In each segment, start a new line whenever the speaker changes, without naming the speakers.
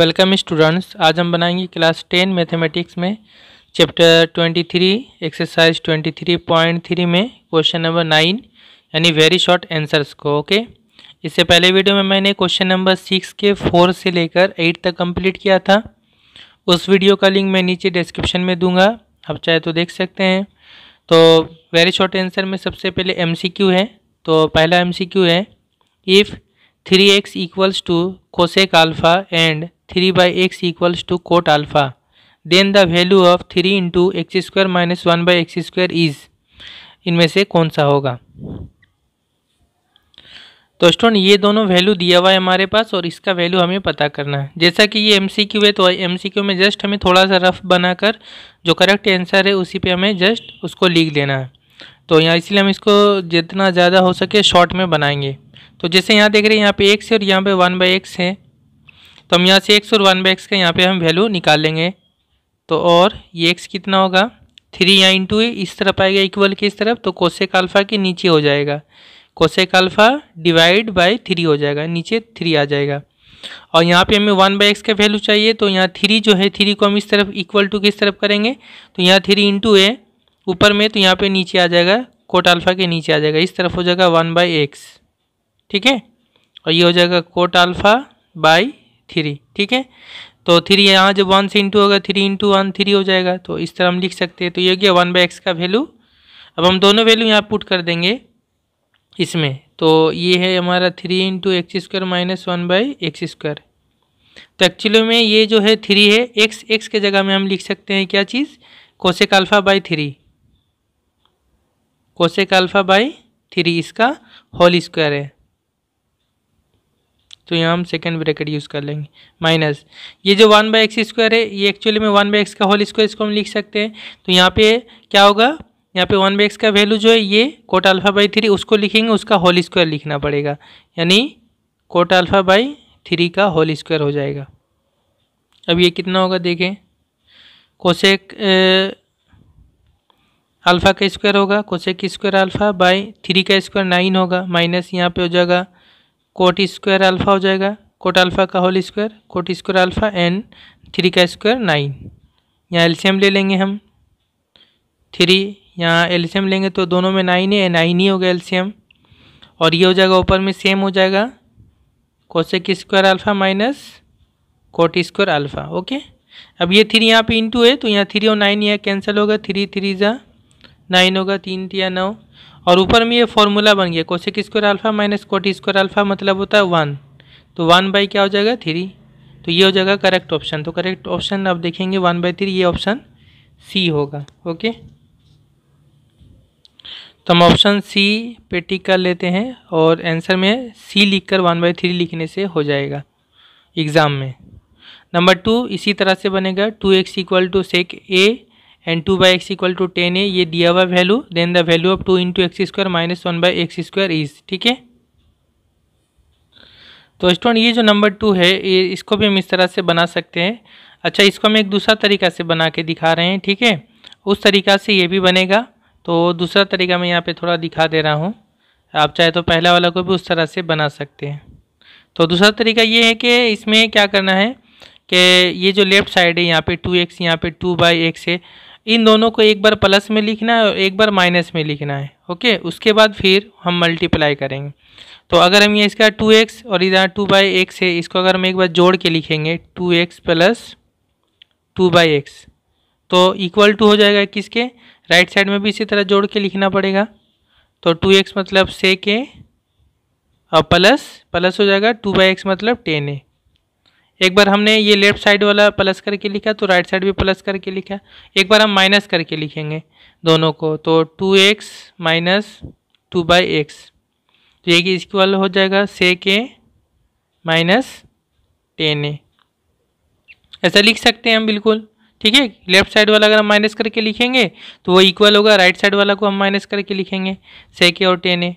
Welcome students आज हम बनाएंगे क्लास टेन मैथमेटिक्स में chapter twenty three exercise twenty three point three में क्वेश्चन नंबर नाइन यानी वेरी शॉर्ट आंसर्स को ओके इससे पहले वीडियो में मैंने क्वेश्चन नंबर सिक्स के फोर से लेकर एट तक कंप्लीट किया था उस वीडियो का लिंक मैं नीचे डिस्क्रिप्शन में दूंगा आप चाहे तो देख सकते हैं तो वेरी शॉर्ट आंसर में सबसे पहले एम है तो पहला एम है if three x equals to cosec alpha and three by x equals to cot alpha then the value of three into x square minus one by x square is इनमें से कौन सा होगा तो स्टोन ये दोनों वैल्यू दिया हुआ है हमारे पास और इसका वैल्यू हमें पता करना है जैसा कि ये क्यू है तो क्यू में जस्ट हमें थोड़ा सा रफ बनाकर जो करेक्ट आंसर है उसी पे हमें जस्ट उसको लिख देना है तो यहाँ इसलिए हम इसको जितना ज़्यादा हो सके शॉर्ट में बनाएंगे तो जैसे यहाँ देख रहे हैं यहाँ पे एक्स है और यहाँ पे वन बाई एक्स है तो हम यहाँ से एक्स और वन बाई एक्स का यहाँ पे हम वैल्यू निकाल लेंगे तो और ये एक्स कितना होगा थ्री यहाँ इंटू इस तरफ आएगा इक्वल के इस तरफ तो कोसेक अल्फ़ा के नीचे हो जाएगा cosec alpha divide by three हो जाएगा नीचे थ्री आ जाएगा और यहाँ पे हमें वन बाई एक्स का वैल्यू चाहिए तो यहाँ थ्री जो है थ्री को हम इस तरफ इक्वल टू किस तरफ करेंगे तो यहाँ थ्री इंटू ए ऊपर में तो यहाँ पे नीचे आ जाएगा कोट अल्फ़ा के नीचे आ जाएगा इस तरफ हो जाएगा वन बाई एक्स ठीक है और ये हो जाएगा कोट अल्फ़ा बाई थ्री ठीक है तो थ्री यहाँ जब वन से इंटू होगा थ्री इंटू वन थ्री हो जाएगा तो इस तरह हम लिख सकते हैं तो ये हो गया वन बाई एक्स का वैल्यू अब हम दोनों वैल्यू यहाँ पुट कर देंगे इसमें तो ये है हमारा three into x square minus one by x square तो एक्चुअली में ये जो है थ्री है एक्स एक्स के जगह में हम लिख सकते हैं क्या चीज़ cosec alpha by three cosec alpha by three इसका होल स्क्वायर है तो यहाँ हम सेकेंड ब्रैकेट यूज़ कर लेंगे माइनस ये जो वन बाई एक्स स्क्वायर है ये एक्चुअली में वन बाई एक्स का होल स्क्वायर इसको हम लिख सकते हैं तो यहाँ पे क्या होगा यहाँ पे वन बाई एक्स का वैल्यू जो है ये कोट अल्फा बाई थ्री उसको लिखेंगे उसका होल स्क्वायर लिखना पड़ेगा यानी कोट अल्फा बाई थ्री का होल स्क्वायर हो जाएगा अब ये कितना होगा देखें कोशेक अल्फ़ा का स्क्वायर होगा cosec square alpha by three का स्क्वायर नाइन होगा माइनस यहाँ पे हो जाएगा कोट स्क्वायर अल्फ़ा हो जाएगा कोट अल्फ़ा का whole square cot square alpha and three का स्क्वायर नाइन यहाँ एल्शियम ले लेंगे हम थ्री यहाँ एल्शियम लेंगे तो दोनों में नाइन है नाइन ही होगा एल्शियम और ये हो जाएगा ऊपर में सेम हो जाएगा cosec square alpha minus cot square alpha okay अब ये थ्री यहाँ पे इंटू है तो यहाँ थ्री और नाइन यहाँ कैंसिल होगा थ्री थ्री ज़ा नाइन होगा तीन या नौ और ऊपर में ये फॉर्मूला बन गया cosec square alpha minus cot square alpha मतलब होता है वन तो वन बाई क्या हो जाएगा थ्री तो ये हो जाएगा करेक्ट ऑप्शन तो करेक्ट ऑप्शन आप देखेंगे वन बाई थ्री ये ऑप्शन सी होगा ओके तो हम ऑप्शन सी पे टिक कर लेते हैं और आंसर में सी लिखकर वन बाई थ्री लिखने से हो जाएगा एग्ज़ाम में नंबर टू इसी तरह से बनेगा two x equal to sec A and two by x equal to tan है ये दिया हुआ value then the value of two into x square minus one by x square is ठीक है तो स्टूडेंट ये जो नंबर टू है ये इसको भी हम इस तरह से बना सकते हैं अच्छा इसको हम एक दूसरा तरीका से बना के दिखा रहे हैं ठीक है उस तरीका से ये भी बनेगा तो दूसरा तरीका मैं यहाँ पे थोड़ा दिखा दे रहा हूँ आप चाहे तो पहला वाला को भी उस तरह से बना सकते हैं तो दूसरा तरीका ये है कि इसमें क्या करना है कि ये जो लेफ़्ट साइड है यहाँ पे टू एक्स यहाँ पे टू बाई एक्स है इन दोनों को एक बार प्लस में लिखना है और एक बार माइनस में लिखना है ओके उसके बाद फिर हम मल्टीप्लाई करेंगे तो अगर हम ये इसका टू एक्स और इधर टू बाई एक्स है इसको अगर हम एक बार जोड़ के लिखेंगे two x plus two by x तो इक्वल टू हो जाएगा किसके राइट साइड में भी इसी तरह जोड़ के लिखना पड़ेगा तो टू एक्स मतलब से के और प्लस प्लस हो जाएगा टू बाई एक्स मतलब टेन है एक बार हमने ये लेफ्ट साइड वाला प्लस करके लिखा तो राइट साइड भी प्लस करके लिखा एक बार हम माइनस करके लिखेंगे दोनों को तो two x minus two by x तो ये इक्वल हो जाएगा सेक ए माइनस टेन ए ऐसा लिख सकते हैं हम बिल्कुल ठीक है लेफ्ट साइड वाला अगर हम माइनस करके लिखेंगे तो वो इक्वल होगा राइट साइड वाला को हम माइनस करके लिखेंगे सेक ए और टेन ए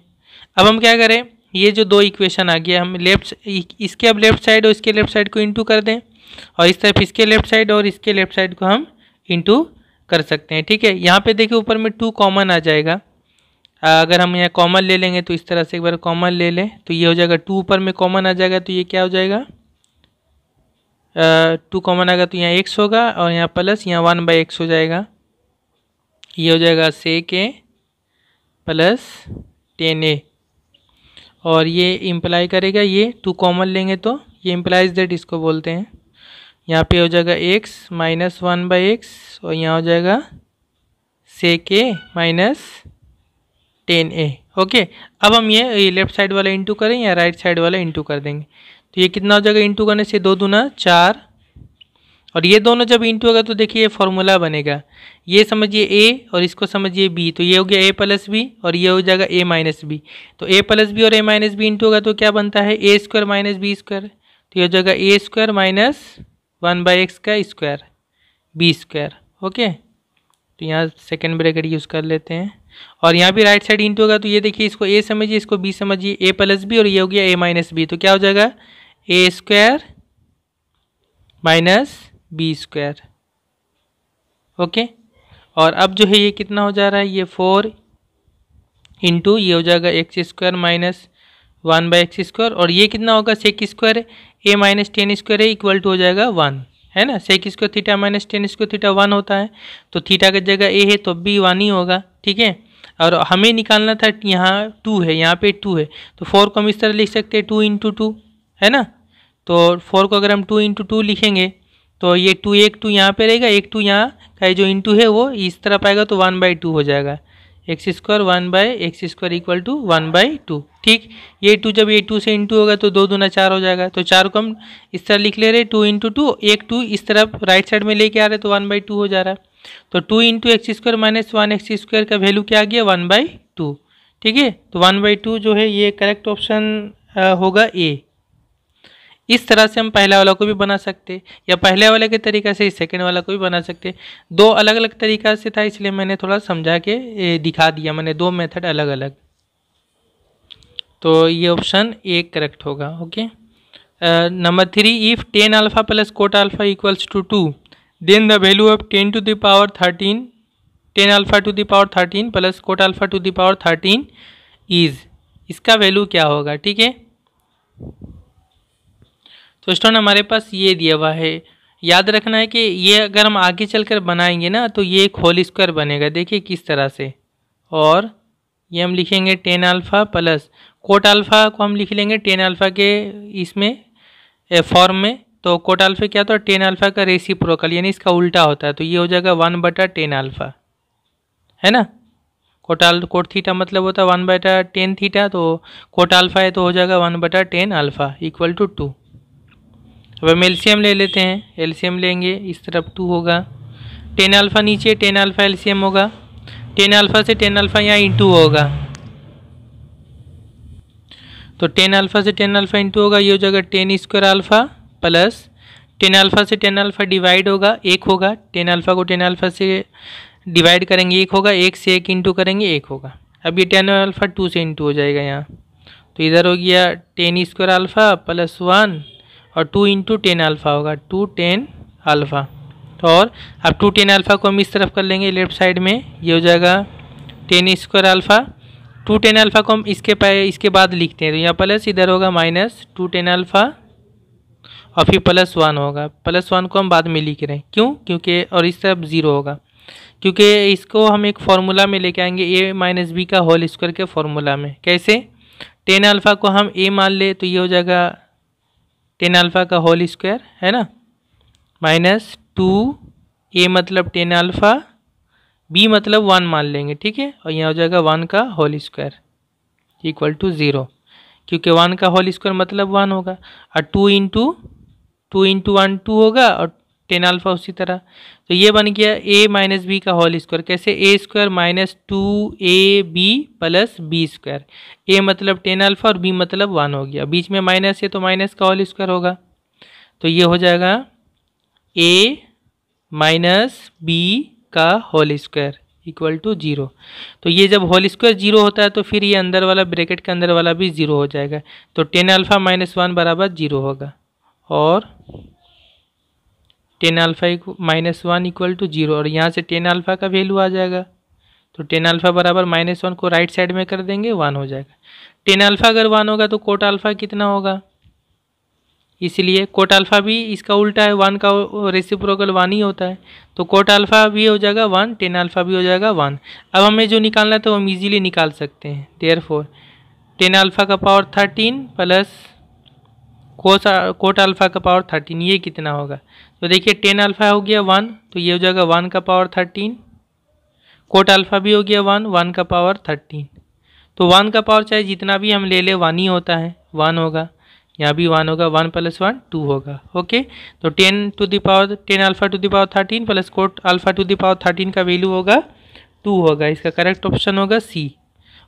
अब हम क्या करें ये जो दो इक्वेशन आ गया हम लेफ्ट इसके अब लेफ्ट साइड और इसके लेफ्ट साइड को इंटू कर दें और इस तरफ इसके लेफ्ट साइड और इसके लेफ्ट साइड को हम इंटू कर सकते हैं ठीक है यहाँ पे देखिए ऊपर में टू कॉमन आ जाएगा अगर हम यहाँ कॉमन ले लेंगे तो इस तरह से एक बार कॉमन ले लें तो ये हो जाएगा टू ऊपर में कॉमन आ जाएगा तो ये क्या हो जाएगा टू कॉमन आएगा तो यहाँ एक्स होगा और यहाँ प्लस यहाँ वन बाई एक्स हो जाएगा ये हो जाएगा से के प्लस टेन ए और ये इम्प्लाई करेगा ये टू कॉमन लेंगे तो ये इम्प्लाइज दैट इसको बोलते हैं यहाँ पे हो जाएगा x minus one by x और यहाँ हो जाएगा sec A minus tan A okay अब हम ये, ये लेफ्ट साइड वाला इंटू करें या राइट साइड वाला इंटू कर देंगे तो ये कितना हो जाएगा इंटू करने से दो दूना चार और ये दोनों जब इंटू होगा तो देखिए ये फॉर्मूला बनेगा ये समझिए ए और इसको समझिए बी तो ये हो गया ए प्लस बी और ये हो जाएगा ए माइनस बी तो ए प्लस बी और ए माइनस बी इंटू होगा तो क्या बनता है A square minus B square तो ये हो जाएगा A square minus one by x का स्क्वायर बी स्क्वायर ओके तो यहाँ सेकेंड ब्रेकेट यूज़ कर लेते हैं और यहाँ भी राइट साइड इंटू होगा तो ये देखिए इसको ए समझिए इसको बी समझिए ए प्लस बी और ये हो गया ए माइनस बी तो क्या हो जाएगा A square minus B square okay और अब जो है ये कितना हो जा रहा है ये फोर इंटू ये हो जाएगा x square minus one by x square और ये कितना होगा सेक स्क्वायर है ए माइनस टेन स्क्वायर है इक्वल टू हो जाएगा वन है ना sec square theta minus tan square theta one होता है तो थीटा की जगह ए है तो बी वन ही होगा ठीक है और हमें निकालना था यहाँ टू है यहाँ पे टू है तो फोर को हम इस तरह लिख सकते हैं टू इंटू टू है ना तो फोर को अगर हम टू इंटू टू लिखेंगे तो ये टू एक टू यहाँ पे रहेगा एक टू यहाँ का जो इंटू है वो इस तरफ आएगा तो वन बाई टू हो जाएगा x square one by x square equal to one by two ठीक ये टू जब ये टू से इंटू होगा तो दो दूना चार हो जाएगा तो चार को हम इस तरह लिख ले रहे टू इंटू टू एक टू इस तरफ राइट साइड में लेके आ रहे तो वन बाई टू हो जा रहा है तो two into x square minus one x square का वैल्यू क्या आ गया वन बाई टू ठीक है तो वन बाई टू जो है ये करेक्ट ऑप्शन होगा ए इस तरह से हम पहला वाला को भी बना सकते या पहले वाले के तरीका से सेकेंड वाला को भी बना सकते दो अलग अलग तरीका से था इसलिए मैंने थोड़ा समझा के दिखा दिया मैंने दो मेथड अलग अलग तो ये ऑप्शन ए करेक्ट होगा okay number three if tan alpha plus cot alpha equals to two then the value of tan to the power thirteen tan alpha to the power thirteen plus cot alpha to the power thirteen is इसका value क्या होगा ठीक है तो student हमारे पास ये दिया हुआ है याद रखना है कि ये अगर हम आगे चलकर बनाएंगे ना तो ये एक होल स्क्वायर बनेगा देखिए किस तरह से और ये हम लिखेंगे tan alpha plus cot alpha को हम लिख लेंगे टेन अल्फ़ा के इसमें फॉर्म में तो कोट अल्फ़ा क्या होता है टेन अल्फ़ा का रेसी प्रोकल यानी इसका उल्टा होता है तो ये हो जाएगा वन बटा टेन अल्फ़ा है ना कोट कोट थीटा मतलब होता है वन बटा टेन थीटा तो कोट अल्फ़ा है तो हो जाएगा वन बटा tan alpha equal to two अब हम एलसीएम ले लेते हैं एलसीएम लेंगे इस तरफ टू होगा टेन अल्फ़ा नीचे टेन अल्फ़ा एलसीएम होगा टेन अल्फ़ा से टेन अल्फ़ा यहाँ इंटू होगा तो टेन अल्फ़ा से टेन अल्फ़ा इंटू होगा ये हो जाएगा tan square alpha plus tan alpha से टेन अल्फ़ा डिवाइड होगा एक होगा टेन अल्फ़ा को टेन अल्फ़ा से डिवाइड करेंगे एक होगा एक से एक इंटू करेंगे एक होगा अब ये टेन अल्फ़ा टू से इंटू हो जाएगा यहाँ तो इधर हो गया tan square alpha plus one और टू इंटू टेन अल्फ़ा होगा टू टेन अल्फ़ा और अब टू टेन अल्फ़ा को हम इस तरफ कर लेंगे लेफ्ट साइड में ये हो जाएगा tan square alpha two tan alpha को हम इसके पाए इसके बाद लिखते हैं तो यहाँ प्लस इधर होगा माइनस टू टेन अल्फ़ा और फिर प्लस वन होगा प्लस वन को हम बाद में लिख रहे हैं क्यों क्योंकि और इस तरफ ज़ीरो होगा क्योंकि इसको हम एक फार्मूला में लेके आएंगे ए माइनस बी का होल स्क्वायर के फार्मूला में कैसे टेन अल्फ़ा को हम ए मान ले तो ये हो जाएगा टेन अल्फ़ा का होल स्क्वायर है ना माइनस टू ए मतलब टेन अल्फ़ा बी मतलब वन मान लेंगे ठीक है और यहाँ हो जाएगा वन का whole square equal to zero क्योंकि वन का होल स्क्वायर मतलब वन होगा और two into two into one two होगा और टेन अल्फा उसी तरह तो ये बन गया ए माइनस बी का होल स्क्वायर कैसे A square minus two A B plus B square A मतलब टेन अल्फा और बी मतलब वन हो गया बीच में माइनस है तो माइनस का होल स्क्वायर होगा तो ये हो जाएगा ए माइनस बी का whole square equal to zero तो ये जब होल स्क्वायर जीरो होता है तो फिर ये अंदर वाला ब्रैकेट के अंदर वाला भी जीरो हो जाएगा तो टेन अल्फा माइनस वन बराबर जीरो होगा और tan alpha minus one equal to zero और यहाँ से टेन अल्फ़ा का वैल्यू आ जाएगा तो टेन अल्फ़ा बराबर माइनस वन को राइट साइड में कर देंगे वन हो जाएगा टेन अल्फ़ा अगर वन होगा तो कोट अल्फ़ा कितना होगा इसलिए कोट अल्फ़ा भी इसका उल्टा है वन का रेसिप्रोकल वन ही होता है तो कोट अल्फ़ा भी हो जाएगा वन टेन अल्फ़ा भी हो जाएगा वन अब हमें जो निकालना था तो हम इजीली निकाल सकते हैं देयर फोर टेन अल्फ़ा का power thirteen plus cos cot alpha का पावर थर्टीन ये कितना होगा तो देखिए टेन अल्फ़ा हो गया वन तो ये हो जाएगा वन का पावर थर्टीन कोट अल्फ़ा भी हो गया वन वन का पावर थर्टीन तो वन का पावर चाहे जितना भी हम ले लें वन ही होता है वन होगा यहाँ भी वन होगा वन प्लस वन टू होगा ओके तो tan to the power tan alpha to power thirteen plus cot alpha to the power thirteen का वैल्यू होगा टू होगा इसका करेक्ट ऑप्शन होगा सी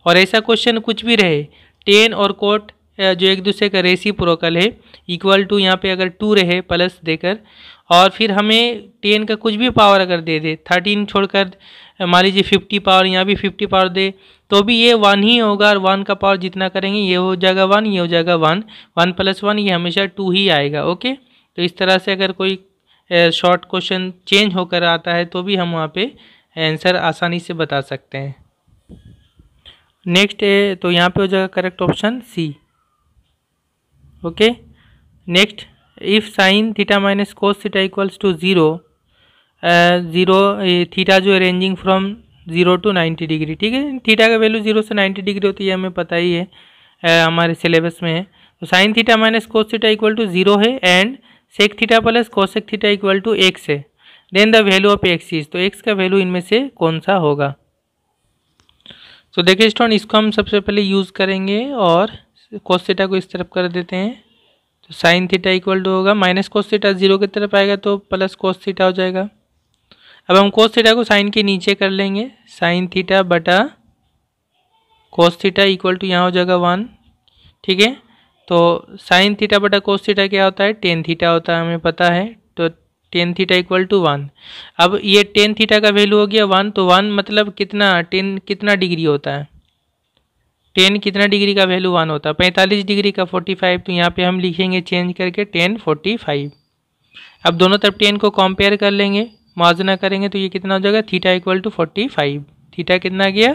और ऐसा क्वेश्चन कुछ भी रहे टेन और कोट जो एक दूसरे का रेसी प्रोकल है इक्वल टू यहाँ पे अगर टू रहे प्लस देकर और फिर हमें टेन का कुछ भी पावर अगर दे दे थर्टीन छोड़कर मान लीजिए फिफ्टी पावर यहाँ भी फिफ्टी पावर दे तो भी ये वन ही होगा और वन का पावर जितना करेंगे ये हो जाएगा वन ये हो जाएगा वन वन प्लस वन ये हमेशा टू ही आएगा ओके तो इस तरह से अगर कोई शॉर्ट क्वेश्चन चेंज होकर आता है तो भी हम वहाँ पर आंसर आसानी से बता सकते हैं नेक्स्ट तो यहाँ पे हो जाएगा correct option C okay next if sine theta minus cos theta equals to zero zero theta जो है ranging from zero to ninety degree ठीक है थीटा का वैल्यू ज़ीरो से नाइन्टी डिग्री होती है हमें पता ही है uh, हमारे सिलेबस में है तो sine theta minus cos theta equal to zero है and sec theta plus cosec theta equal to x है then the value of x is तो एक्स का वैल्यू इनमें से कौन सा होगा तो देखिए स्टूडेंट इसको हम सबसे पहले यूज़ करेंगे और कोस थीटा को इस तरफ कर देते हैं तो साइन थीटा इक्वल टू होगा माइनस कोस थीटा जीरो की तरफ आएगा तो प्लस कोस थीटा हो जाएगा अब हम कोस थीटा को साइन के नीचे कर लेंगे साइन थीटा बटा कोस थीटा इक्वल टू यहाँ हो जाएगा वन ठीक है तो साइन थीटा बटा कोस थीटा क्या होता है टेन थीटा होता है हमें पता है तो tan theta equal to one अब ये टेन थीटा का वैल्यू हो गया वन तो वन मतलब कितना टेन कितना डिग्री होता है टेन कितना डिग्री का वैल्यू वन होता है पैंतालीस डिग्री का फोर्टी फाइव तो यहाँ पे हम लिखेंगे चेंज करके टेन फोर्टी फाइव अब दोनों तरफ टेन को कंपेयर कर लेंगे मुआजना करेंगे तो ये कितना हो जाएगा theta equal to forty five theta कितना गया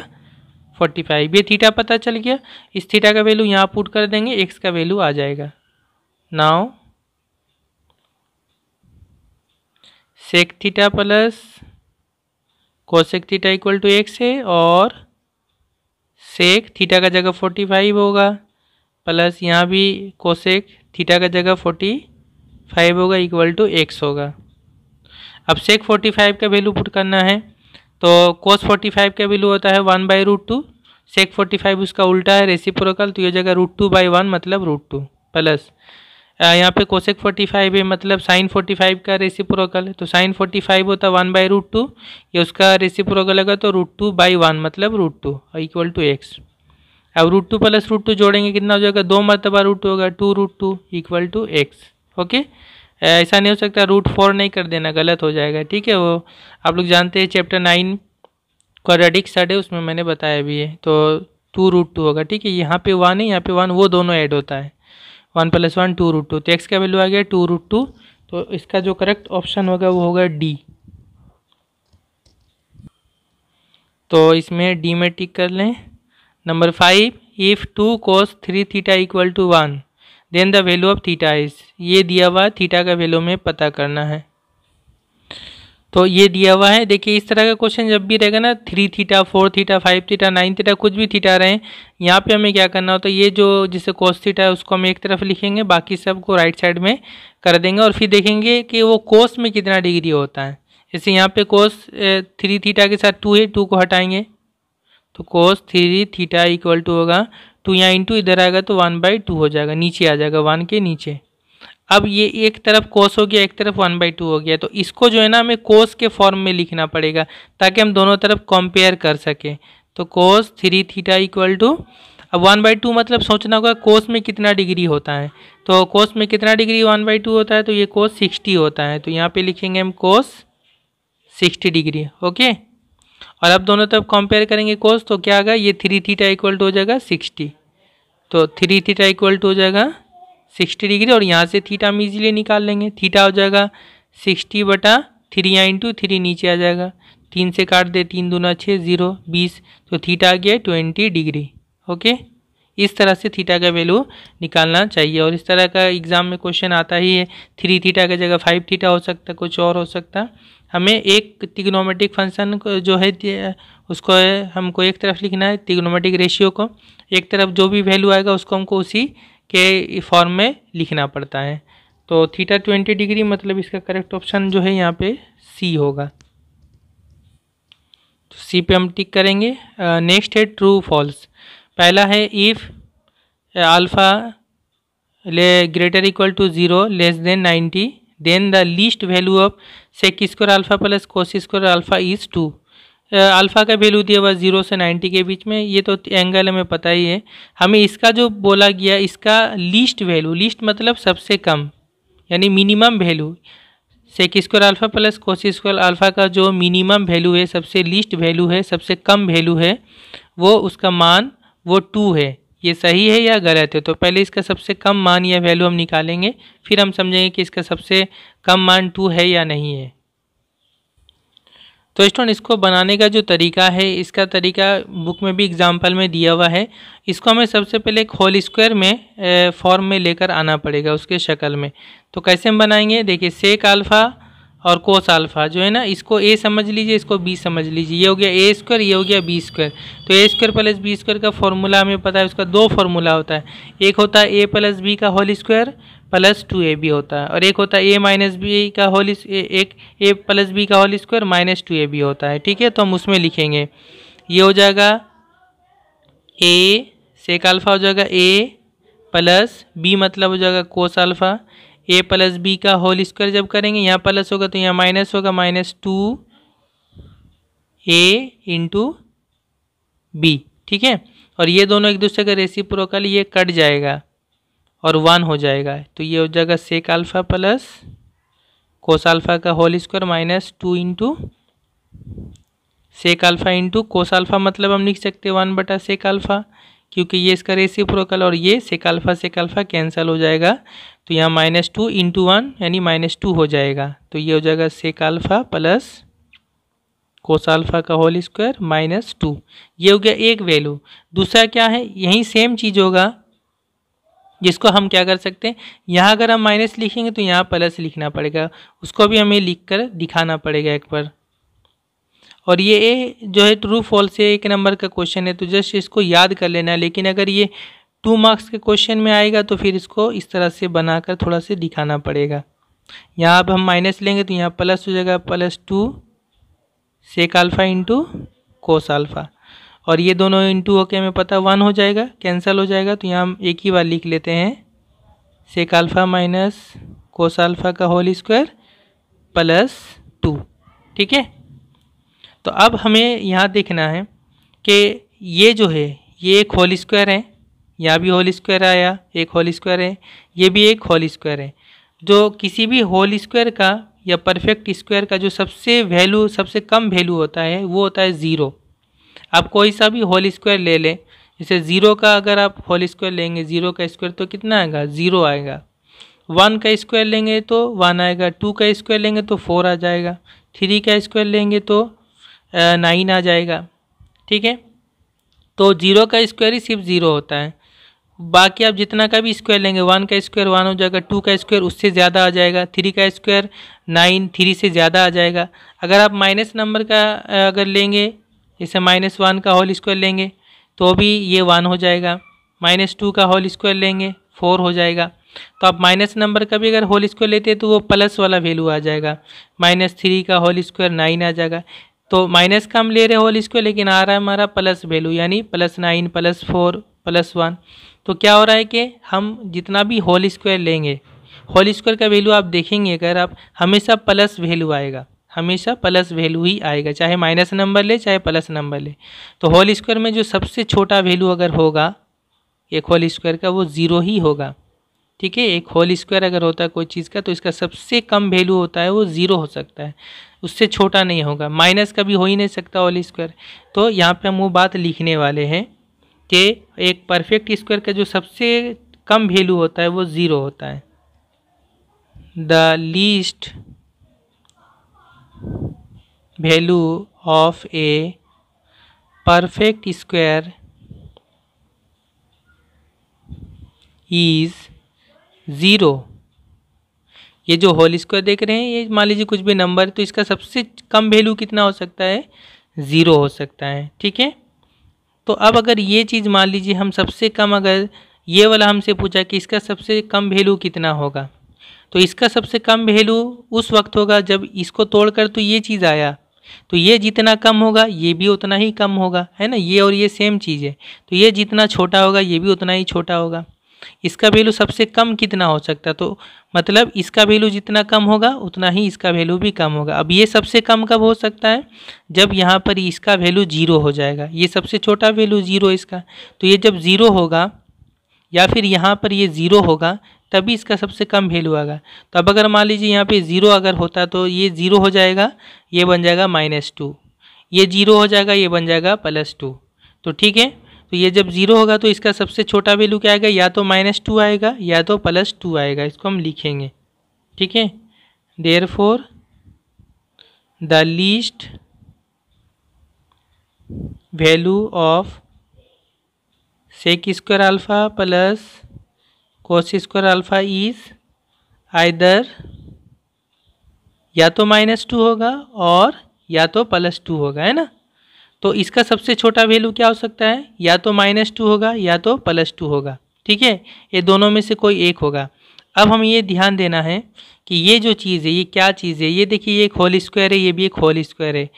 फोर्टी फाइव ये थीटा पता चल गया इस थीटा का वैल्यू यहाँ पुट कर देंगे एक्स का वैल्यू आ जाएगा now sec theta plus cosec theta equal to x है और सेक थीटा का जगह फोर्टी फाइव होगा प्लस यहाँ भी कोसेक थीटा का जगह फोर्टी फाइव होगा इक्वल टू एक्स होगा अब सेक फोर्टी फाइव का वैल्यू पुट करना है तो कोस फोर्टी फाइव का वैल्यू होता है one by root two sec forty five उसका उल्टा है रेसिप्रोकल तो ये जगह रूट टू बाई वन मतलब रूट टू प्लस यहाँ पे कोसेक फोर्टी फाइव है मतलब साइन फोर्टी फाइव का रेसिप्रोकल है तो साइन फोर्टी फाइव होता वन बाई रूट टू ये उसका रेसिप्रोकल होगा तो रूट टू बाई वन मतलब root two equal to x अब root two plus root two जोड़ेंगे कितना हो जाएगा दो मरतबा रूट होगा two root two equal to x okay ऐसा नहीं हो सकता रूट फोर नहीं कर देना गलत हो जाएगा ठीक है वो आप लोग जानते हैं चैप्टर नाइन क्वाड्रेटिक्स है उसमें मैंने बताया भी है तो टू रूट टू होगा ठीक है यहाँ पे वन है यहाँ पे वन वो दोनों ऐड होता है one plus one two root two तो एक्स का वैल्यू आ गया टू रूट टू तो इसका जो करेक्ट ऑप्शन होगा वो होगा डी तो इसमें डी में टिक कर लें number five if two cos three theta equal to one then the value of theta is ये दिया हुआ थीटा का वैल्यू में पता करना है तो ये दिया हुआ है देखिए इस तरह का क्वेश्चन जब भी रहेगा ना three theta four theta five theta nine theta कुछ भी थीटा रहे यहाँ पे हमें क्या करना होता तो ये जो जिसे कोस थीटा है उसको हम एक तरफ लिखेंगे बाकी सब को राइट साइड में कर देंगे और फिर देखेंगे कि वो कोस में कितना डिग्री होता है जैसे यहाँ पे कोस थ्री थीटा के साथ टू है टू को हटाएंगे तो cos three theta equal to होगा टू यहाँ इंटू इधर आएगा तो वन बाई टू हो जाएगा नीचे आ जाएगा वन के नीचे अब ये एक तरफ कोस हो गया एक तरफ वन बाई टू हो गया तो इसको जो है ना हमें कोस के फॉर्म में लिखना पड़ेगा ताकि हम दोनों तरफ कंपेयर कर सकें तो cos three theta equal to अब वन बाई टू मतलब सोचना होगा कोस में कितना डिग्री होता है तो कोस में कितना डिग्री वन बाई टू होता है तो ये कोस सिक्सटी होता है तो यहाँ पे लिखेंगे हम कोस सिक्सटी डिग्री ओके और अब दोनों तरफ कंपेयर करेंगे कोस तो क्या आएगा ये थ्री थीटा इक्वल टू हो जाएगा सिक्सटी तो थ्री थीटा इक्वल टू हो जाएगा सिक्सटी डिग्री और यहाँ से थीटा हम इजीली निकाल लेंगे थीटा हो जाएगा सिक्सटी बटा थ्री या इंटू थ्री नीचे आ जाएगा तीन से काट दे तीन दोनों छः जीरो बीस तो थीटा आ गया ट्वेंटी डिग्री ओके इस तरह से थीटा का वैल्यू निकालना चाहिए और इस तरह का एग्ज़ाम में क्वेश्चन आता ही है थ्री थीटा का जगह फाइव थीटा हो सकता कुछ और हो सकता हमें एक तिग्नोमेटिक फंक्शन को जो है उसको हमको एक तरफ लिखना है तिग्नोमेटिक रेशियो को एक तरफ जो भी वैल्यू आएगा उसको हमको उसी के फॉर्म में लिखना पड़ता है तो थीटा ट्वेंटी डिग्री मतलब इसका करेक्ट ऑप्शन जो है यहाँ पे सी होगा तो सी पे हम टिक करेंगे नेक्स्ट है ट्रू फॉल्स पहला है इफ़ अल्फ़ा ले greater equal to zero less than ninety then the least value of sec square alpha plus cos square alpha is two alpha का वैल्यू दिया हुआ जीरो से नाइन्टी के बीच में ये तो एंगल हमें पता ही है हमें इसका जो बोला गया इसका लीस्ट वैल्यू लीस्ट मतलब सबसे कम यानी minimum value sec square alpha plus cos square alpha का जो मिनिमम वैल्यू है सबसे लीस्ट वैल्यू है सबसे कम वैल्यू है वो उसका मान वो टू है ये सही है या गलत है तो पहले इसका सबसे कम मान या वैल्यू हम निकालेंगे फिर हम समझेंगे कि इसका सबसे कम मान टू है या नहीं है तो स्टूडेंट इसको बनाने का जो तरीका है इसका तरीका बुक में भी एग्जाम्पल में दिया हुआ है इसको हमें सबसे पहले एक होल स्क्वायर में फॉर्म में लेकर आना पड़ेगा उसके शक्ल में तो कैसे हम बनाएंगे देखिए सेक आल्फ़ा और कोस अल्फा जो है ना इसको ए समझ लीजिए इसको बी समझ लीजिए ये हो गया ए स्क्वायर ये हो गया बी स्क्वायर तो A square plus B square का फॉर्मूला हमें पता है उसका दो फार्मूला होता है एक होता है ए प्लस बी का whole square plus two A B होता है और एक होता है ए माइनस बी का होल एक ए प्लस बी का whole square minus two A B होता है ठीक है तो हम उसमें लिखेंगे ये हो जाएगा ए सेक अल्फ़ा हो जाएगा ए प्लस बी मतलब हो जाएगा cos alpha A plus B का होल स्क्वायर जब करेंगे यहाँ प्लस होगा तो यहाँ माइनस होगा minus two A into B ठीक है और ये दोनों एक दूसरे का रेसिप्रोकल ये कट जाएगा और वन हो जाएगा तो ये हो जाएगा sec alpha plus cos alpha का whole square minus two into sec alpha into cos alpha मतलब हम लिख सकते हैं वन बटा सेक अल्फ़ा क्योंकि ये इसका रेसी प्रोकल और ये sec alpha sec alpha cancel हो जाएगा तो यहाँ माइनस टू इंटू वन यानी माइनस टू हो जाएगा तो ये हो जाएगा sec alpha plus cos alpha का होल स्क्वायर माइनस टू ये हो गया एक वैल्यू दूसरा क्या है यही सेम चीज़ होगा जिसको हम क्या कर सकते हैं यहाँ अगर हम माइनस लिखेंगे तो यहाँ प्लस लिखना पड़ेगा उसको भी हमें लिख कर दिखाना पड़ेगा एक बार और ये जो है ट्रू फॉल्स से एक नंबर का क्वेश्चन है तो जस्ट इसको याद कर लेना है लेकिन अगर ये टू मार्क्स के क्वेश्चन में आएगा तो फिर इसको इस तरह से बनाकर थोड़ा से दिखाना पड़ेगा यहाँ अब हम माइनस लेंगे तो यहाँ प्लस हो जाएगा plus two sec alpha into cos alpha और ये दोनों इंटू होके हमें पता वन हो जाएगा कैंसिल हो जाएगा तो यहाँ हम एक ही बार लिख लेते हैं sec alpha minus cos alpha का होल स्क्वायर प्लस टू ठीक है तो अब हमें यहाँ देखना है कि ये जो है ये एक होल स्क्वायर है यहाँ भी होल स्क्वायर आया एक होल स्क्वायर है ये भी एक होल स्क्वायर है जो किसी भी होल स्क्वायर का या परफेक्ट स्क्वायर का जो सबसे वैल्यू सबसे कम वैल्यू होता है वो होता है ज़ीरो आप कोई सा भी होल स्क्वायर ले लें जैसे ज़ीरो का अगर आप होल स्क्वायर लेंगे ज़ीरो का स्क्वायर तो कितना आएगा ज़ीरो आएगा वन का स्क्वायर लेंगे तो वन आएगा टू का स्क्वायर लेंगे तो फोर आ जाएगा थ्री का स्क्वायर लेंगे तो नाइन आ जाएगा ठीक है तो ज़ीरो का स्क्वायर ही सिर्फ ज़ीरो होता है बाकी आप जितना का भी स्क्वायर लेंगे वन का स्क्वायर वन हो जाएगा टू का स्क्वायर उससे ज़्यादा आ जाएगा थ्री का स्क्वायर नाइन थ्री से ज़्यादा आ जाएगा अगर आप माइनस नंबर का अगर लेंगे जैसे माइनस वन का होल स्क्वायर लेंगे तो भी ये वन हो जाएगा माइनस टू का होल स्क्वायर लेंगे फोर हो जाएगा तो आप माइनस नंबर का भी अगर होल स्क्वायर लेते हैं तो वो प्लस वाला वैल्यू आ जाएगा माइनस थ्री का होल स्क्वायर नाइन आ जाएगा तो माइनस का हम ले रहे होल स्क्वायर लेकिन आ रहा है हमारा प्लस वैल्यू यानी plus nine plus four plus one तो क्या हो रहा है कि हम जितना भी होल स्क्वायर लेंगे होल स्क्वायर का वैल्यू आप देखेंगे अगर आप हमेशा प्लस वैल्यू आएगा हमेशा प्लस वैल्यू ही आएगा चाहे माइनस नंबर ले चाहे प्लस नंबर ले तो होल स्क्वायर में जो सबसे छोटा वैल्यू अगर होगा एक होल स्क्वायर का वो ज़ीरो ही होगा ठीक है एक होल स्क्वायर अगर होता है कोई चीज़ का तो इसका सबसे कम वैल्यू होता है वो ज़ीरो हो सकता है उससे छोटा नहीं होगा माइनस कभी हो ही नहीं सकता होल स्क्वायर तो यहाँ पर हम वो बात लिखने वाले हैं कि एक परफेक्ट स्क्वायर का जो सबसे कम वैल्यू होता है वो ज़ीरो होता है the least value of a perfect square is zero ये जो होल स्क्वायर देख रहे हैं ये मान लीजिए कुछ भी नंबर तो इसका सबसे कम वैल्यू कितना हो सकता है ज़ीरो हो सकता है ठीक है तो अब अगर ये चीज़ मान लीजिए हम सबसे कम अगर ये वाला हमसे पूछा कि इसका सबसे कम वैल्यू कितना होगा तो इसका सबसे कम वैल्यू उस वक्त होगा जब इसको तोड़कर तो ये चीज़ आया तो ये जितना कम होगा ये भी उतना ही कम होगा है ना ये और ये सेम चीज़ है तो ये जितना छोटा होगा ये भी उतना ही छोटा होगा इसका वैल्यू सबसे कम कितना हो सकता तो मतलब इसका वैल्यू जितना कम होगा उतना ही इसका वैल्यू भी कम होगा अब ये सबसे कम कब हो सकता है जब यहाँ पर इसका वैल्यू जीरो हो जाएगा ये सबसे छोटा वैल्यू जीरो इसका तो ये जब ज़ीरो होगा या फिर यहाँ पर ये ज़ीरो होगा तभी इसका सबसे कम वैल्यू आएगा तो अब अगर मान लीजिए यहाँ पे ज़ीरो अगर होता तो ये ज़ीरो हो जाएगा ये बन जाएगा माइनस टू ये ज़ीरो हो जाएगा ये बन जाएगा प्लस टू तो ठीक है तो ये जब ज़ीरो होगा तो इसका सबसे छोटा वैल्यू क्या आएगा या तो माइनस टू आएगा या तो प्लस टू आएगा इसको हम लिखेंगे ठीक है therefore the least value of sec square alpha plus cos square alpha is either या तो माइनस टू होगा और या तो प्लस टू होगा है ना तो इसका सबसे छोटा वैल्यू क्या हो सकता है या तो माइनस टू होगा या तो प्लस टू होगा ठीक है ये दोनों में से कोई एक होगा अब हम ये ध्यान देना है कि ये जो चीज़ है ये क्या चीज़ है ये देखिए ये एक होल स्क्वायर है ये भी एक होल स्क्वायर है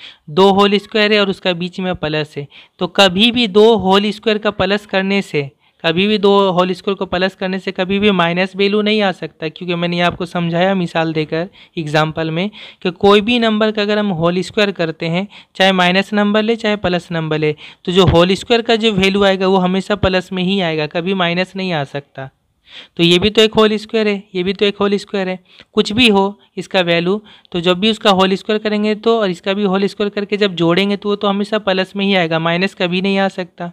दो होल स्क्वायर है और उसका बीच में प्लस है तो कभी भी दो होल स्क्वायर का प्लस करने से कभी भी दो होल स्क्वायर को प्लस करने से कभी भी माइनस वैल्यू नहीं आ सकता क्योंकि मैंने आपको समझाया मिसाल देकर एग्जाम्पल में कि कोई भी नंबर का अगर हम होल स्क्वायर करते हैं चाहे माइनस नंबर ले चाहे प्लस नंबर ले तो जो होल स्क्वायर का जो वैल्यू आएगा वो हमेशा प्लस में ही आएगा कभी माइनस नहीं आ सकता तो ये भी तो एक होल स्क्वायर है ये भी तो एक होल स्क्वायर है कुछ भी हो इसका वैल्यू तो जब भी उसका होल स्क्वायर करेंगे तो और इसका भी होल स्क्वायर करके जब जोड़ेंगे तो वो तो हमेशा प्लस में ही आएगा माइनस कभी नहीं आ सकता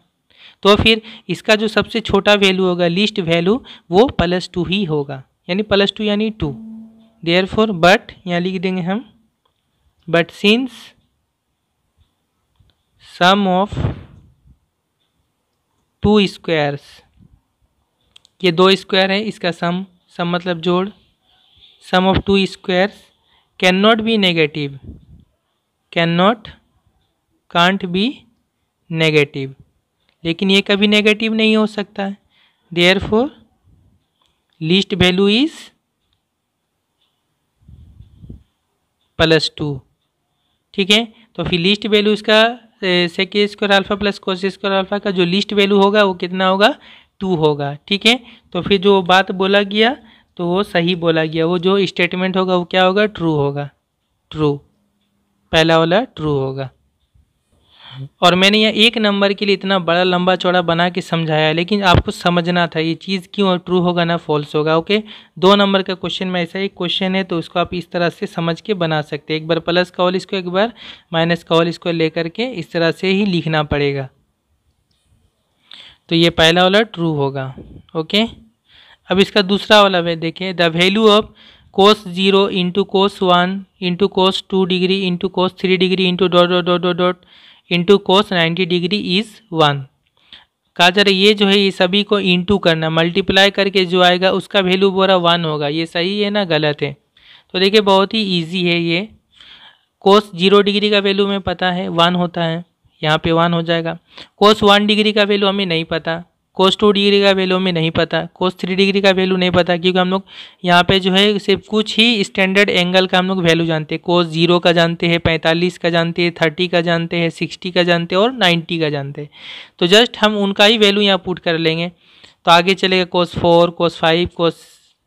तो फिर इसका जो सबसे छोटा वैल्यू होगा लिस्ट वैल्यू वो प्लस टू ही होगा यानी प्लस टू यानी टू देयर फोर बट यहाँ लिख देंगे हम but since sum of two squares ये दो स्क्वायर है इसका सम सम मतलब जोड़ sum of two squares cannot be negative cannot can't be negative लेकिन ये कभी नेगेटिव नहीं हो सकता है therefore least value is plus two ठीक है तो फिर लिस्ट वैल्यू इसका sec square alpha plus cos square alpha का जो लिस्ट वैल्यू होगा वो कितना होगा टू होगा ठीक है तो फिर जो बात बोला गया तो वो सही बोला गया वो जो स्टेटमेंट होगा वो क्या होगा ट्रू होगा ट्रू पहला वाला ट्रू होगा और मैंने यह एक नंबर के लिए इतना बड़ा लंबा चौड़ा बना के समझाया लेकिन आपको समझना था ये चीज़ क्यों ट्रू होगा ना फॉल्स होगा ओके दो नंबर का क्वेश्चन में ऐसा एक क्वेश्चन है तो उसको आप इस तरह से समझ के बना सकते हैं एक बार प्लस का इसको एक बार माइनस का इसको लेकर के इस तरह से ही लिखना पड़ेगा तो ये पहला वाला ट्रू होगा ओके अब इसका दूसरा वाला वे देखें the value of cos zero into cos one into cos two degree into cos three degree into dot dot dot dot dot into cos ninety degree is one कहा जा रहा है ये जो है ये सभी को इंटू करना मल्टीप्लाई करके जो आएगा उसका वैल्यू बोरा वन होगा ये सही है ना गलत है तो देखिए बहुत ही ईजी है ये कोस जीरो डिग्री का वैल्यू हमें पता है वन होता है यहाँ पे वन हो जाएगा कोस वन डिग्री का वैल्यू हमें नहीं पता कोस टू डिग्री का वैल्यू हमें नहीं पता कोस थ्री डिग्री का वैल्यू नहीं पता क्योंकि हम लोग यहाँ पे जो है सिर्फ कुछ ही स्टैंडर्ड एंगल का हम लोग वैल्यू जानते हैं कोस जीरो का जानते हैं पैंतालीस का जानते हैं थर्टी का जानते हैं सिक्सटी का जानते हैं और नाइन्टी का जानते हैं तो जस्ट हम उनका ही वैल्यू यहाँ पुट कर लेंगे तो आगे चलेगा cos four cos five cos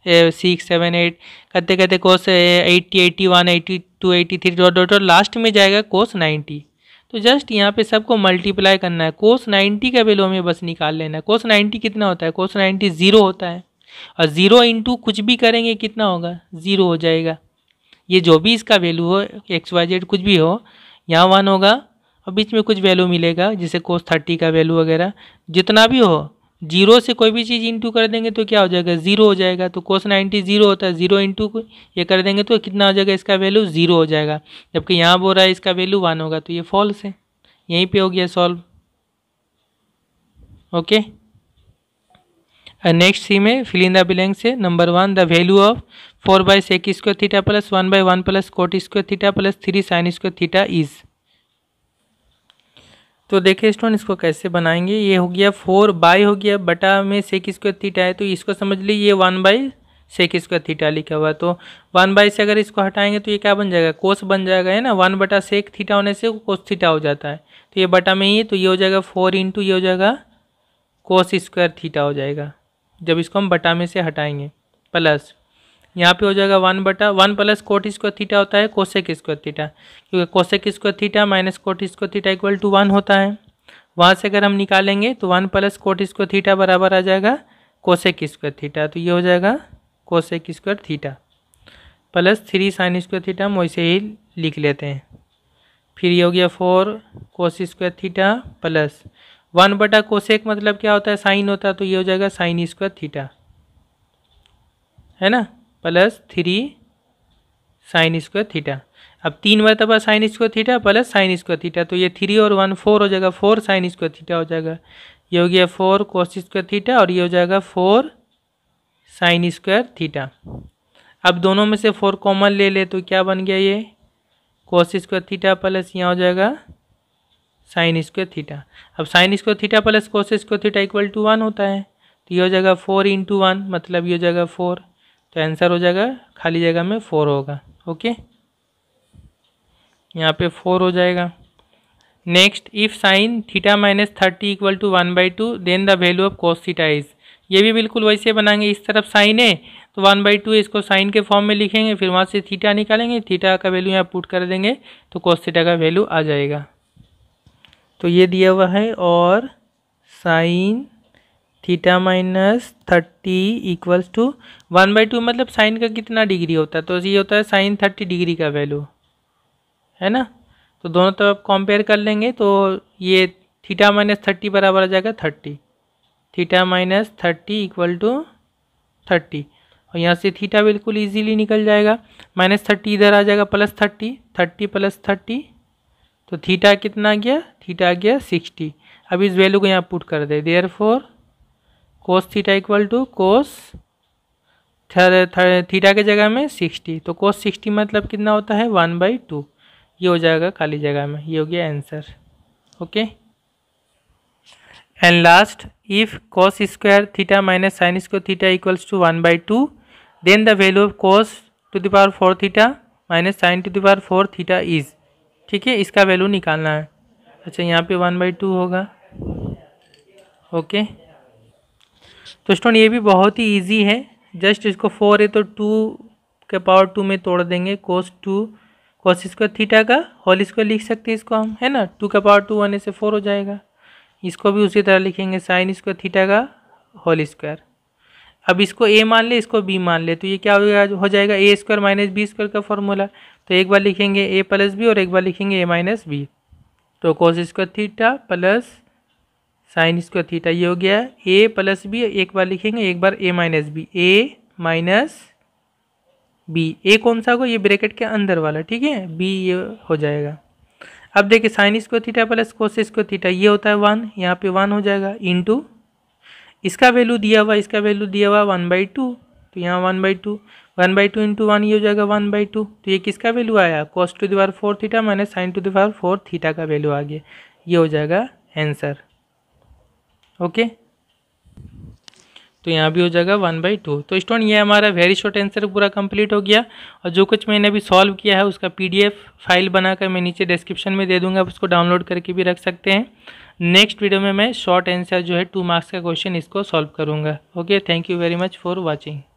six seven eight करते करते cos eighty eighty one eighty two eighty three dot dot और लास्ट में जाएगा कोस नाइन्टी तो जस्ट यहाँ पे सबको मल्टीप्लाई करना है कोस 90 का वैल्यू हमें बस निकाल लेना है कोस 90 कितना होता है कोस 90 ज़ीरो होता है और ज़ीरो इंटू कुछ भी करेंगे कितना होगा ज़ीरो हो जाएगा ये जो भी इसका वैल्यू हो एक्स वाई जेड कुछ भी हो यहाँ वन होगा और बीच में कुछ वैल्यू मिलेगा जैसे कोस थर्टी का वैल्यू वगैरह जितना भी हो जीरो से कोई भी चीज़ इंटू कर देंगे तो क्या हो जाएगा जीरो हो जाएगा तो कोस नाइन्टी जीरो होता है जीरो इंटू ये कर देंगे तो कितना हो जाएगा इसका वैल्यू जीरो हो जाएगा जबकि यहाँ बोल रहा है इसका वैल्यू वन होगा तो ये फॉल्स है यहीं पे हो गया सॉल्व ओके नेक्स्ट सी में फिलिंदा बिलेंग द ब्लैंक से number one the value of four by sec square theta plus one by one plus cot square theta plus three sine square theta is तो देखिए stone इसको कैसे बनाएंगे ये हो गया फोर बाई हो गया बटा में सेक स्क्वायर थीटा है तो इसको समझ लीजिए ये one by sec square theta लिखा हुआ तो वन बाई से अगर इसको हटाएंगे तो ये क्या बन जाएगा कोस बन जाएगा है ना वन बटा सेक थीटा होने से कोस थीटा हो जाता है तो ये बटा में ही तो ये हो जाएगा फोर इंटू ये हो जाएगा कोस स्क्वायर थीटा हो जाएगा जब इसको हम बटा में से हटाएंगे प्लस यहाँ पे हो जाएगा वन बटा one plus cot square theta होता है कोसेक स्क्वायर थीटा क्योंकि cosec square theta minus cot square theta equal to one होता है वहाँ से अगर हम निकालेंगे तो one plus cot square theta बराबर आ जाएगा कोसेक स्क्वायर थीटा तो ये हो जाएगा cosec square theta plus three sine square theta हम वैसे ही लिख लेते हैं फिर ये हो गया four cos square theta plus one बटा कोसेक मतलब क्या होता है साइन होता है तो ये हो जाएगा साइन स्क्वायर थीटा है ना plus three sine square theta अब तीन मरतबा sine square theta plus sine square theta तो ये थ्री और वन फोर हो जाएगा फोर साइन स्क्वायर थीटा हो जाएगा ये हो गया फोर कोस स्क्वायर थीटा और ये हो जाएगा फोर साइन स्क्वायर थीटा अब दोनों में से फोर कॉमन ले ले तो क्या बन गया ये कोस स्क्वायर थीटा प्लस यहाँ हो जाएगा साइन स्क्वायर थीटा अब sine square theta plus cos square theta equal to one होता है तो ये हो जाएगा फोर इंटू वन मतलब ये हो जाएगा फोर तो आंसर हो जाएगा खाली जगह में फोर होगा ओके यहाँ पे फोर हो जाएगा next if sine theta minus thirty equal to one by two then the value of cos theta is ये भी बिल्कुल वैसे बनाएंगे इस तरफ साइन है तो वन बाई टू इसको साइन के फॉर्म में लिखेंगे फिर वहाँ से थीटा निकालेंगे थीटा का वैल्यू यहाँ पुट कर देंगे तो कॉस थीटा का वैल्यू आ जाएगा तो ये दिया हुआ है और sine theta minus thirty equals to one by two मतलब साइन का कितना डिग्री होता है तो ये होता है साइन थर्टी डिग्री का वैल्यू है ना तो दोनों तरफ तो कंपेयर कर लेंगे तो ये थीटा माइनस थर्टी बराबर आ जाएगा thirty theta minus thirty equal to thirty और यहाँ से थीटा बिल्कुल इजीली निकल जाएगा माइनस थर्टी इधर आ जाएगा plus thirty thirty plus thirty तो थीटा कितना गया थीटा गया सिक्सटी अब इस वैल्यू को यहाँ पुट कर दे therefore cos theta equal to cos theta के जगह में सिक्सटी तो कोस सिक्सटी मतलब कितना होता है वन बाई टू ये हो जाएगा खाली जगह में ये हो गया answer okay and last if cos square theta minus sine square theta equals to one by two then the value of cos to the power four theta minus sine to the power four theta is ठीक है इसका वैल्यू निकालना है अच्छा यहाँ पे one by two होगा ओके okay. तो स्टूडेंट ये भी बहुत ही ईजी है जस्ट इसको फोर है तो टू के पावर टू में तोड़ देंगे cos two cos square theta का होल स्क्वायर लिख सकते हैं इसको हम है ना टू का पावर टू आने से फोर हो जाएगा इसको भी उसी तरह लिखेंगे साइन स्क्वायर थीटा का होल स्क्वायर अब इसको ए मान ले इसको बी मान ले तो ये क्या हो जाएगा हो जाएगा A square minus B square का फॉर्मूला तो एक बार लिखेंगे ए प्लस बी और एक बार लिखेंगे ए माइनस बी तो cos square theta plus sine square theta ये हो गया ए प्लस बी एक बार लिखेंगे एक बार A minus B A minus B A कौन सा होगा ये ब्रैकेट के अंदर वाला ठीक है बी ये हो जाएगा अब देखिए sine square theta plus cos square theta ये होता है वन यहाँ पे वन हो जाएगा टू इसका वैल्यू दिया हुआ इसका वैल्यू दिया हुआ वन बाई टू तो यहाँ one by two one by two into one ये हो जाएगा वन बाई टू तो ये किसका वैल्यू आया कॉस टू दिवार four theta minus sine two दिवार फोर थीटा का वैल्यू आ गया ये हो जाएगा आंसर ओके तो यहाँ भी हो जाएगा वन बाई टू तो स्टूडेंट ये हमारा वेरी शॉर्ट आंसर पूरा कंप्लीट हो गया और जो कुछ मैंने अभी सॉल्व किया है उसका पीडीएफ फाइल बनाकर मैं नीचे डिस्क्रिप्शन में दे दूंगा आप उसको डाउनलोड करके भी रख सकते हैं नेक्स्ट वीडियो में मैं शॉर्ट आंसर जो है टू मार्क्स का क्वेश्चन इसको सॉल्व करूँगा okay thank you very much for watching